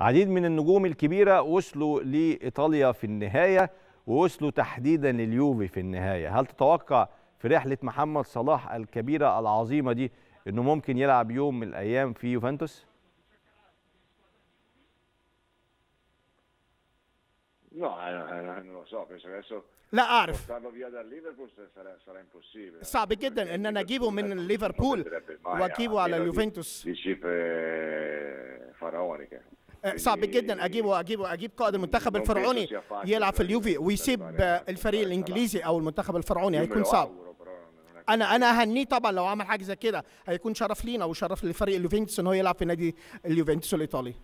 عديد من النجوم الكبيرة وصلوا لإيطاليا في النهاية ووصلوا تحديدا لليوفي في النهاية هل تتوقع في رحلة محمد صلاح الكبيرة العظيمة دي أنه ممكن يلعب يوم من الأيام في يوفنتوس؟ لا اعرف صعب جدا ان انا اجيبه من ليفربول واجيبه على اليوفنتوس فرعوني كان آه، صعب جدا اجيبه اجيبه اجيب قائد المنتخب الفرعوني يلعب في اليوفي ويسيب الفريق الانجليزي او المنتخب الفرعوني هيكون صعب انا انا اهنيه طبعا لو عمل حاجه زي كده هيكون شرف لينا وشرف للفريق اليوفنتوس ان هو يلعب في نادي اليوفنتوس الايطالي